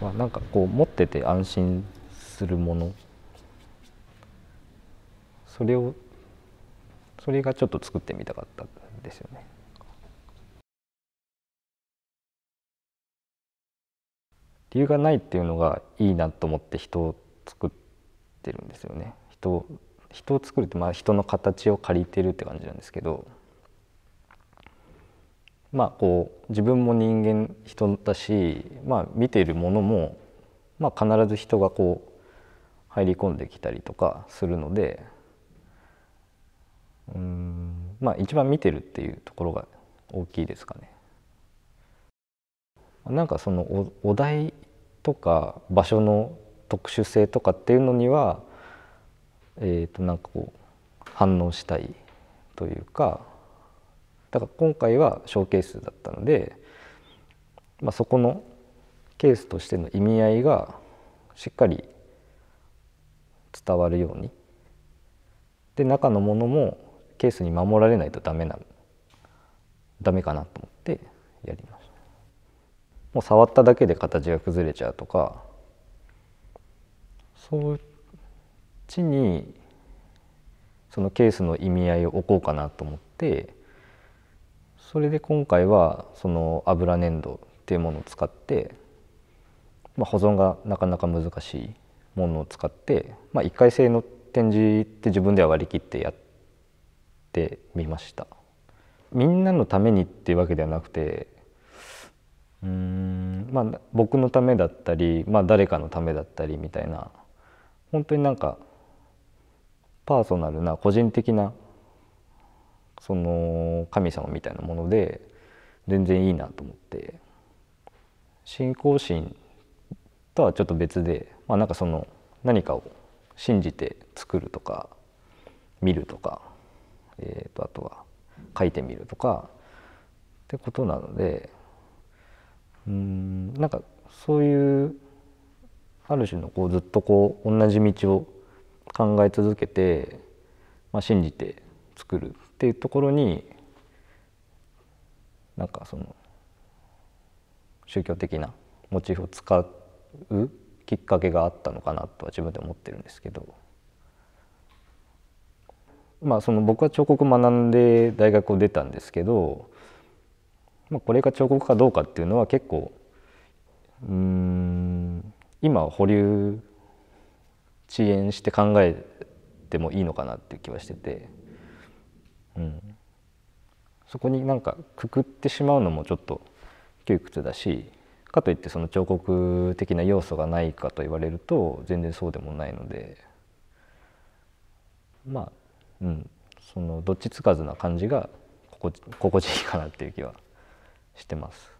まあ、なんかこう持ってて安心するものそれをそれがちょっと作ってみたかったんですよね。理由がないっていうのがいいなと思って人を作ってるんですよね。人人を作るってまあ人の形を借りてるって感じなんですけどまあ、こう自分も人間人だし、まあ、見ているものも、まあ、必ず人がこう入り込んできたりとかするのでうんまあ一番見てるっていうところが大きいですかね。なんかそのおお題とか場所の特殊性とかっていうのにはえっ、ー、となんかこう反応したいというか。だから今回はショーケースだったので、まあ、そこのケースとしての意味合いがしっかり伝わるようにで中のものもケースに守られないとダメなダメかなと思ってやりましたもう触っただけで形が崩れちゃうとかそっちにそのケースの意味合いを置こうかなと思ってそれで今回はその油粘土っていうものを使って、まあ、保存がなかなか難しいものを使って、まあ、一回性の展示って自分では割り切ってやってみましたみんなのためにっていうわけではなくてうんまあ僕のためだったり、まあ、誰かのためだったりみたいな本当になんかパーソナルな個人的なその神様みたいなもので全然いいなと思って信仰心とはちょっと別で、まあ、なんかその何かを信じて作るとか見るとか、えー、とあとは書いてみるとかってことなのでうんなんかそういうある種のこうずっとこう同じ道を考え続けて、まあ、信じて作るっていうところになんかその宗教的なモチーフを使うきっかけがあったのかなとは自分で思ってるんですけど。まあ、その僕は彫刻学んで大学を出たんですけど、まあ、これが彫刻かどうかっていうのは結構うん今は保留遅延して考えてもいいのかなっていう気はしてて。うん、そこになんかくくってしまうのもちょっと窮屈だしかといってその彫刻的な要素がないかと言われると全然そうでもないのでまあ、うん、そのどっちつかずな感じが心地いいかなっていう気はしてます。